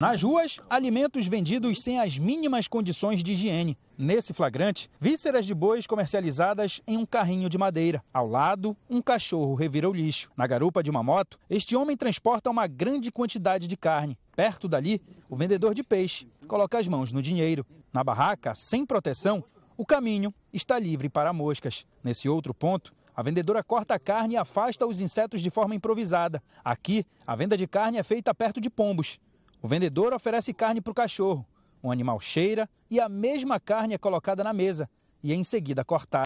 Nas ruas, alimentos vendidos sem as mínimas condições de higiene. Nesse flagrante, vísceras de bois comercializadas em um carrinho de madeira. Ao lado, um cachorro revira o lixo. Na garupa de uma moto, este homem transporta uma grande quantidade de carne. Perto dali, o vendedor de peixe coloca as mãos no dinheiro. Na barraca, sem proteção, o caminho está livre para moscas. Nesse outro ponto, a vendedora corta a carne e afasta os insetos de forma improvisada. Aqui, a venda de carne é feita perto de pombos. O vendedor oferece carne para o cachorro. O animal cheira e a mesma carne é colocada na mesa e em seguida cortada.